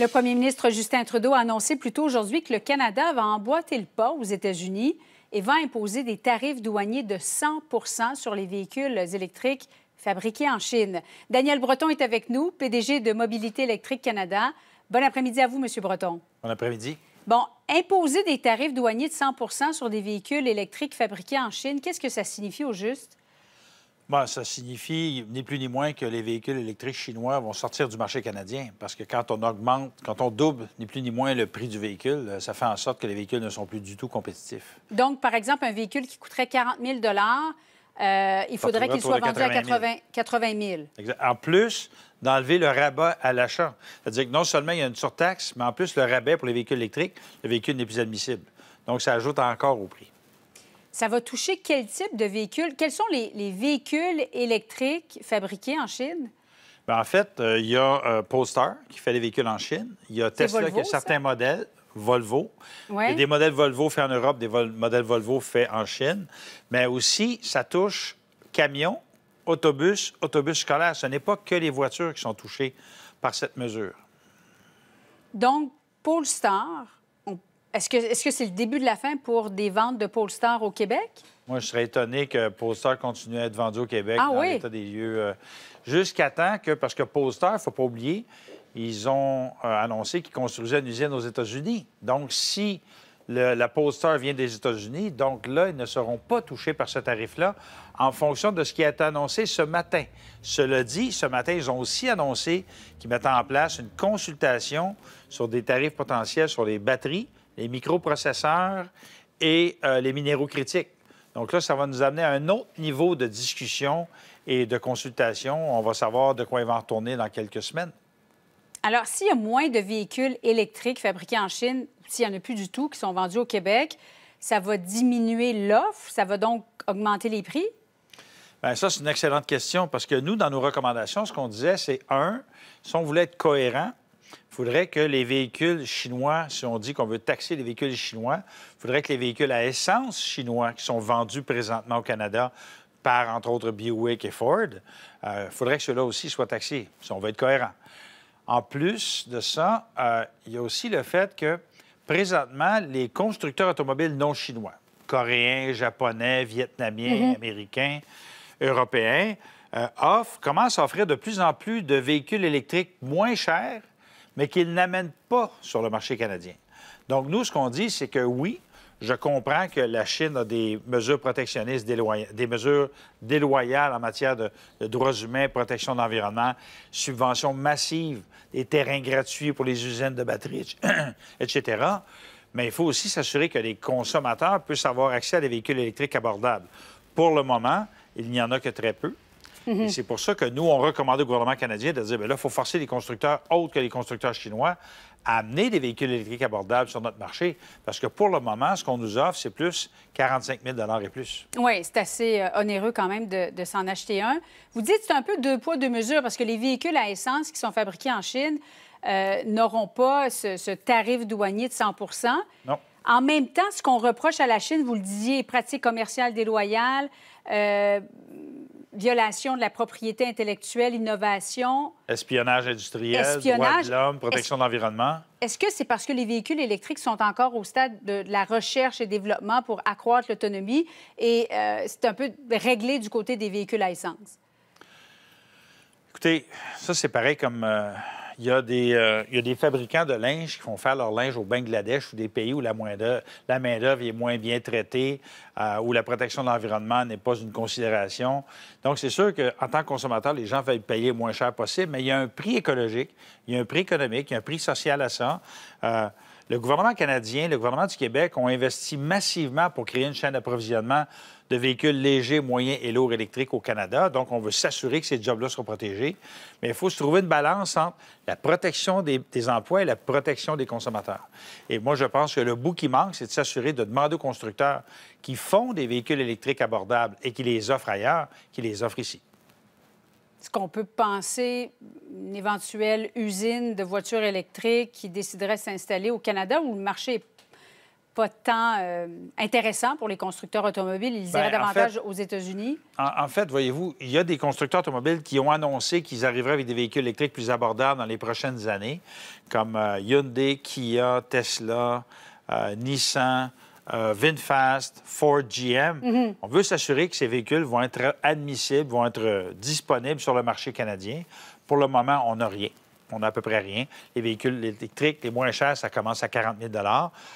Le premier ministre Justin Trudeau a annoncé plus tôt aujourd'hui que le Canada va emboîter le pas aux États-Unis et va imposer des tarifs douaniers de 100 sur les véhicules électriques fabriqués en Chine. Daniel Breton est avec nous, PDG de Mobilité électrique Canada. Bon après-midi à vous, M. Breton. Bon après-midi. Bon, imposer des tarifs douaniers de 100 sur des véhicules électriques fabriqués en Chine, qu'est-ce que ça signifie au juste? Bah, ça signifie ni plus ni moins que les véhicules électriques chinois vont sortir du marché canadien. Parce que quand on augmente, quand on double ni plus ni moins le prix du véhicule, euh, ça fait en sorte que les véhicules ne sont plus du tout compétitifs. Donc, par exemple, un véhicule qui coûterait 40 000 euh, il bah, faudrait qu'il soit vendu à 80, 000. En plus, d'enlever le rabat à l'achat. C'est-à-dire que non seulement il y a une surtaxe, mais en plus le rabais pour les véhicules électriques, le véhicule n'est plus admissible. Donc, ça ajoute encore au prix. Ça va toucher quel type de véhicules? Quels sont les, véhicules électriques fabriqués en Chine? Ben, en fait, euh, il y a euh, Polestar qui fait les véhicules en Chine. Il y a Tesla qui a certains modèles. Volvo. Il y a des modèles Volvo faits en Europe, des modèles Volvo faits en Chine. Mais aussi, ça touche camions, autobus, autobus scolaire. Ce n'est pas que les voitures qui sont touchées par cette mesure. Donc, Polestar, est-ce que c'est le début de la fin pour des ventes de Polestar au Québec? Moi, je serais étonné que Polestar continue à être vendu au Québec ah dans l'état des lieux. Euh, jusqu'à temps que, parce que Polestar, il ne faut pas oublier, ils ont euh, annoncé qu'ils construisaient une usine aux États-Unis. Donc, si la Polestar vient des États-Unis, donc là, ils ne seront pas touchés par ce tarif-là en fonction de ce qui a été annoncé ce matin. Cela dit, ce matin, ils ont aussi annoncé qu'ils mettent en place une consultation sur des tarifs potentiels sur les batteries les microprocesseurs et euh, les minéraux critiques. Donc là, ça va nous amener à un autre niveau de discussion et de consultation. On va savoir de quoi ils vont retourner dans quelques semaines. Alors, s'il y a moins de véhicules électriques fabriqués en Chine, s'il n'y en a plus du tout qui sont vendus au Québec, ça va diminuer l'offre, ça va donc augmenter les prix? Bien, ça, c'est une excellente question parce que nous, dans nos recommandations, ce qu'on disait, c'est un, si on voulait être cohérent, il faudrait que les véhicules chinois, si on dit qu'on veut taxer les véhicules chinois, il faudrait que les véhicules à essence chinois qui sont vendus présentement au Canada par, entre autres, Buick et Ford, il euh, faudrait que ceux-là aussi soient taxés, si on veut être cohérent. En plus de ça, euh, il y a aussi le fait que, présentement, les constructeurs automobiles non chinois, coréens, japonais, vietnamiens, mhm. américains, européens, euh, offrent, commencent à offrir de plus en plus de véhicules électriques moins chers mais qu'ils n'amènent pas sur le marché canadien. Donc, nous, ce qu'on dit, c'est que oui, je comprends que la Chine a des mesures protectionnistes, des mesures déloyales en matière de, de droits humains, protection de l'environnement, subventions massives, des terrains gratuits pour les usines de batteries, etc. Mais il faut aussi s'assurer que les consommateurs puissent avoir accès à des véhicules électriques abordables. Pour le moment, il n'y en a que très peu. Mhm. c'est pour ça que nous, on recommandait au gouvernement canadien de dire, bien là, il faut forcer les constructeurs autres que les constructeurs chinois à amener des véhicules électriques abordables sur notre marché, parce que pour le moment, ce qu'on nous offre, c'est plus 45 000 et plus. Oui, c'est assez euh, onéreux quand même de, s'en acheter un. Vous dites c'est un peu deux poids, deux mesures, parce que les véhicules à essence qui sont fabriqués en Chine euh, n'auront pas ce, tarif douanier de 100 Non. En même temps, ce qu'on reproche à la Chine, vous le disiez, pratique commerciales déloyales, euh, violation de la propriété intellectuelle, innovation. Espionnage industriel, de l'homme, protection de l'environnement. Est-ce que c'est parce que les véhicules électriques sont encore au stade de, la recherche et développement pour accroître l'autonomie et euh, c'est un peu réglé du côté des véhicules à essence? Écoutez, ça, c'est pareil comme. Euh, euh, il y, a des, fabricants de linge qui font faire leur linge au Bangladesh ou des pays où la, main-d'œuvre est moins bien traitée, euh, où la protection de l'environnement n'est pas une considération. Donc, c'est sûr qu'en tant que consommateur, les gens veulent payer le moins cher possible, mais il y a un prix écologique, il y a un prix économique, il y a un prix social à ça. Euh, le gouvernement canadien, le gouvernement du Québec ont investi massivement pour créer une chaîne d'approvisionnement de véhicules légers, moyens et lourds électriques au Canada. Donc, on veut s'assurer que ces jobs-là seront protégés. Mais il faut se trouver une balance entre la protection des, emplois et la protection des consommateurs. Et moi, je pense que le bout qui manque, c'est de s'assurer de demander aux constructeurs qui font des véhicules électriques abordables et qui les offrent ailleurs, qui les offrent ici. Est-ce qu'on peut penser une éventuelle usine de voitures électriques qui déciderait s'installer au Canada où le marché est pas tant temps euh, intéressant pour les constructeurs automobiles. Ils ben, iraient davantage aux États-Unis. En, fait, voyez-vous, il y a des constructeurs automobiles qui ont annoncé qu'ils arriveraient avec des véhicules électriques plus abordables dans les prochaines années, comme euh, Hyundai, Kia, Tesla, euh, Nissan. VinFast, Ford, GM. Mhm. On veut s'assurer que ces véhicules vont être admissibles, vont être disponibles sur le marché canadien. Pour le moment, on n'a rien on n'a à peu près rien. Les véhicules électriques, les moins chers, ça commence à 40 000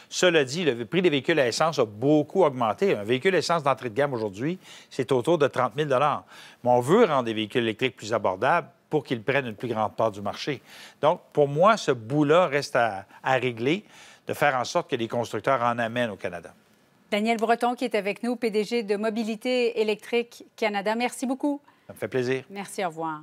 Cela dit, le prix des véhicules à essence a beaucoup augmenté. Un véhicule à essence d'entrée de gamme aujourd'hui, c'est autour de 30 000 Mais on veut rendre les véhicules électriques plus abordables pour qu'ils prennent une plus grande part du marché. Donc, pour moi, ce bout-là reste à, à régler, de faire en sorte que les constructeurs en amènent au Canada. Daniel Breton, qui est avec nous, PDG de Mobilité électrique Canada. Merci beaucoup. Ça me fait plaisir. Merci, au revoir.